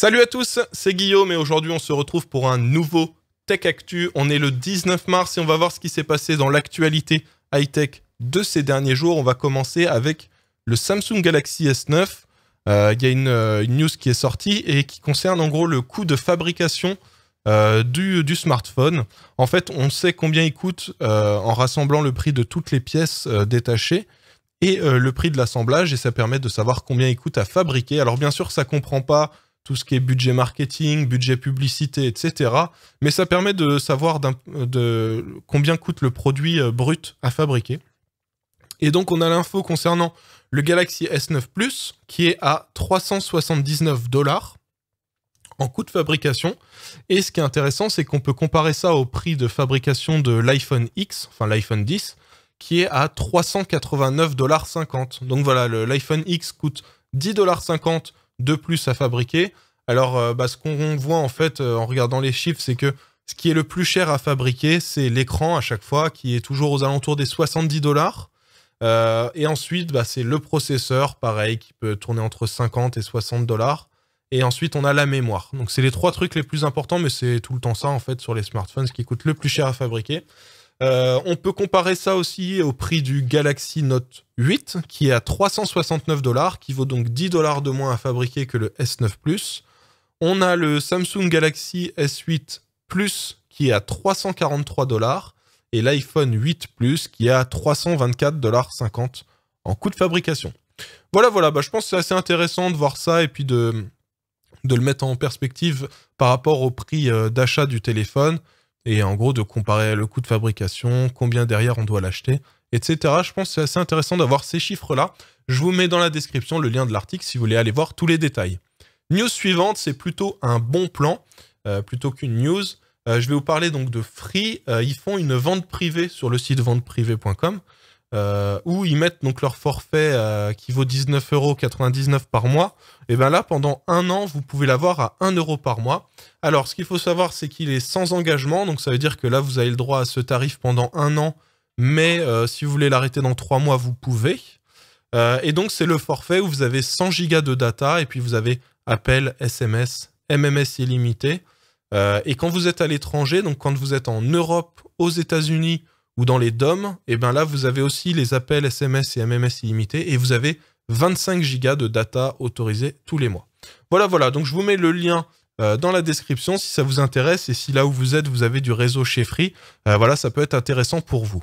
Salut à tous, c'est Guillaume et aujourd'hui on se retrouve pour un nouveau Tech Actu. On est le 19 mars et on va voir ce qui s'est passé dans l'actualité high-tech de ces derniers jours. On va commencer avec le Samsung Galaxy S9. Euh, il y a euh, une, news qui est sortie et qui concerne en gros le coût de fabrication euh, du, smartphone. En fait, on sait combien il coûte en rassemblant le prix de toutes les pièces détachées et le prix de l'assemblage et ça permet de savoir combien il coûte à fabriquer. Alors bien sûr, ça ne comprend pas tout ce qui est budget marketing, budget publicité, etc. Mais ça permet de savoir de combien coûte le produit euh, brut à fabriquer. Et donc on a l'info concernant le Galaxy S9 Plus qui est à 379 dollars en coût de fabrication. Et ce qui est intéressant, c'est qu'on peut comparer ça au prix de fabrication de l'iPhone X, enfin l'iPhone 10, qui est à 389,50$. Donc voilà, l'iPhone X coûte 10,50$ de plus à fabriquer, alors, euh, bah, ce qu'on voit en fait euh, en regardant les chiffres, c'est que ce qui est le plus cher à fabriquer, c'est l'écran à chaque fois, qui est toujours aux alentours des 70 dollars. Euh, et ensuite, bah, c'est le processeur, pareil, qui peut tourner entre 50 et 60 dollars. Et ensuite, on a la mémoire. Donc, c'est les trois trucs les plus importants, mais c'est tout le temps ça, en fait, sur les smartphones, ce qui coûte le plus cher à fabriquer. on peut comparer ça aussi au prix du Galaxy Note 8, qui est à 369 dollars, qui vaut donc 10 dollars de moins à fabriquer que le S9 Plus. On a le Samsung Galaxy S8 Plus qui est à 343 dollars et l'iPhone 8 Plus qui est à 324 dollars 50 en coût de fabrication. Voilà, voilà, bah, je pense que c'est assez intéressant de voir ça et puis de, de le mettre en perspective par rapport au prix euh, d'achat du téléphone et en gros de comparer le coût de fabrication, combien derrière on doit l'acheter, etc. Je pense que c'est assez intéressant d'avoir ces chiffres-là. Je vous mets dans la description le lien de l'article si vous voulez aller voir tous les détails. News suivante, c'est plutôt un bon plan, euh, plutôt qu'une news. Euh, je vais vous parler donc de Free. Euh, ils font une vente privée sur le site venteprivée.com où ils mettent donc leur forfait qui vaut 19,99€ par mois. Et bien là, pendant un an, vous pouvez l'avoir à 1€ par mois. Alors, ce qu'il faut savoir, c'est qu'il est sans engagement. Donc, ça veut dire que là, vous avez le droit à ce tarif pendant un an. Mais si vous voulez l'arrêter dans trois mois, vous pouvez. et donc, c'est le forfait où vous avez 100 go de data et puis vous avez appels, SMS, MMS illimité. Euh, et quand vous êtes à l'étranger, donc quand vous êtes en Europe, aux États-Unis ou dans les DOM, et eh bien là vous avez aussi les appels SMS et MMS illimités et vous avez 25 gigas de data autorisés tous les mois. Voilà, voilà. Donc je vous mets le lien euh, dans la description si ça vous intéresse et si là où vous êtes vous avez du réseau chez Free, euh, voilà, ça peut être intéressant pour vous.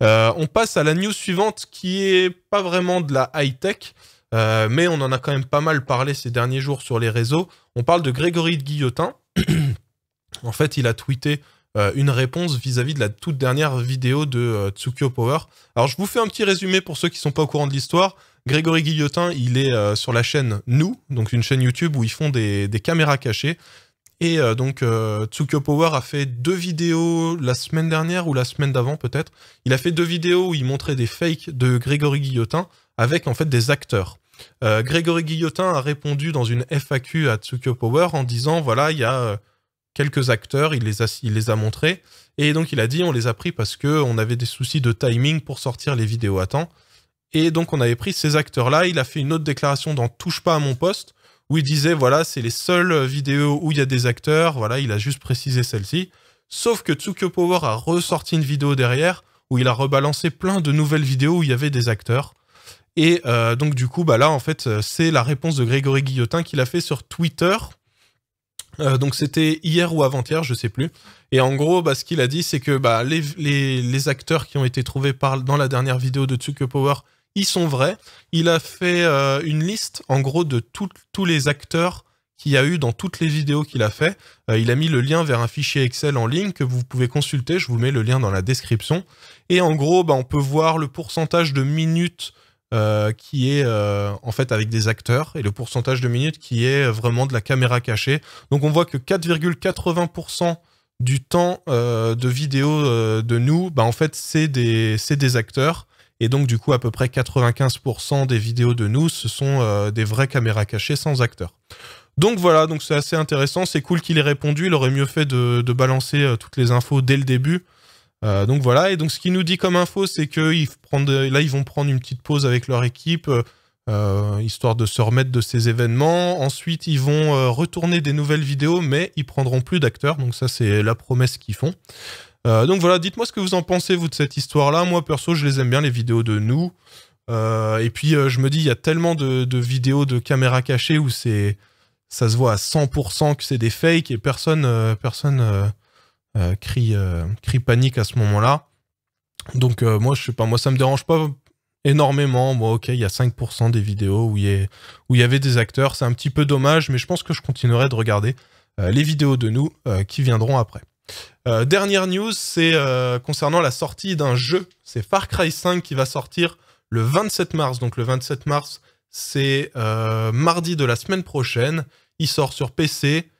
on passe à la news suivante qui est pas vraiment de la high tech. Euh, mais on en a quand même pas mal parlé ces derniers jours sur les réseaux. On parle de Grégory Guillotin. en fait, il a tweeté euh, une réponse vis-à-vis de la toute dernière vidéo de euh, Tsukyo Power. Alors, je vous fais un petit résumé pour ceux qui ne sont pas au courant de l'histoire. Grégory Guillotin, il est sur la chaîne Nous, donc une chaîne YouTube où ils font des, caméras cachées. Et donc, Power a fait deux vidéos la semaine dernière ou la semaine d'avant, peut-être. Il a fait deux vidéos où il montrait des fakes de Grégory Guillotin avec en fait des acteurs. Euh, Grégory Guillotin a répondu dans une FAQ à Tsukio Power en disant voilà, il y a euh, quelques acteurs, il les a, il les a montrés. Et donc il a dit on les a pris parce qu'on avait des soucis de timing pour sortir les vidéos à temps. Et donc on avait pris ces acteurs-là. Il a fait une autre déclaration dans Touche pas à mon poste où il disait voilà, c'est les seules vidéos où il y a des acteurs. Voilà, il a juste précisé celle-ci. Sauf que Tsukio Power a ressorti une vidéo derrière où il a rebalancé plein de nouvelles vidéos où il y avait des acteurs. Et euh, donc du coup, bah là en fait, euh, c'est la réponse de Grégory Guillotin qu'il a fait sur Twitter. Euh, donc c'était hier ou avant-hier, je sais plus. Et en gros, bah, ce qu'il a dit, c'est que bah, les, acteurs qui ont été trouvés par, dans la dernière vidéo de Tsuke Power, ils sont vrais. Il a fait une liste, en gros, de tous les acteurs qu'il y a eu dans toutes les vidéos qu'il a fait. il a mis le lien vers un fichier Excel en ligne que vous pouvez consulter. Je vous mets le lien dans la description. Et en gros, bah, on peut voir le pourcentage de minutes euh, qui est euh, en fait avec des acteurs et le pourcentage de minutes qui est vraiment de la caméra cachée. Donc on voit que 4,80% du temps euh, de vidéo de nous, bah, en fait c'est des, des acteurs. Et donc du coup à peu près 95% des vidéos de nous, ce sont des vraies caméras cachées sans acteurs. Donc voilà, donc c'est assez intéressant, c'est cool qu'il ait répondu, il aurait mieux fait de balancer toutes les infos dès le début. Euh, donc voilà, et donc ce qu'il nous dit comme info, c'est que ils là, ils vont prendre une petite pause avec leur équipe, euh, euh, histoire de se remettre de ces événements. Ensuite, ils vont retourner des nouvelles vidéos, mais ils prendront plus d'acteurs, donc ça, c'est la promesse qu'ils font. donc voilà, dites-moi ce que vous en pensez, vous, de cette histoire-là. Moi, perso, je les aime bien, les vidéos de nous. et puis, je me dis, il y a tellement de, vidéos de caméras cachées où c'est ça se voit à 100% que c'est des fakes et personne, personne euh, euh, cri panique à ce moment-là. Donc euh, moi, je sais pas, moi ça me dérange pas énormément. Moi, ok, il y a 5% des vidéos où il, y y avait des acteurs. C'est un petit peu dommage, mais je pense que je continuerai de regarder les vidéos de nous qui viendront après. dernière news, c'est concernant la sortie d'un jeu. C'est Far Cry 5 qui va sortir le 27 mars. Donc le 27 mars, c'est mardi de la semaine prochaine. Il sort sur PC,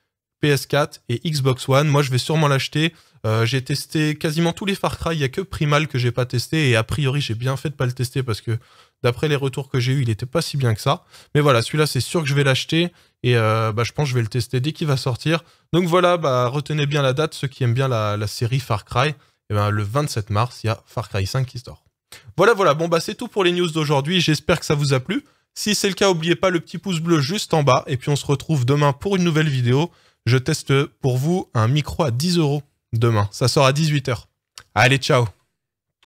PS4 et Xbox One. Moi, je vais sûrement l'acheter. Euh, j'ai testé quasiment tous les Far Cry. Il n'y a que Primal que j'ai pas testé. Et a priori, j'ai bien fait de pas le tester parce que d'après les retours que j'ai eu, il n'était pas si bien que ça. Mais voilà, celui-là, c'est sûr que je vais l'acheter. Et euh, bah, je pense que je vais le tester dès qu'il va sortir. Donc voilà, bah, retenez bien la date. Ceux qui aiment bien la, série Far Cry, et eh ben, le 27 mars, il y a Far Cry 5 qui sort. Voilà, voilà. Bon, bah, c'est tout pour les news d'aujourd'hui. J'espère que ça vous a plu. Si c'est le cas, n'oubliez pas le petit pouce bleu juste en bas. Et puis on se retrouve demain pour une nouvelle vidéo. Je teste pour vous un micro à 10 euros demain. Ça sort à 18h. Allez, ciao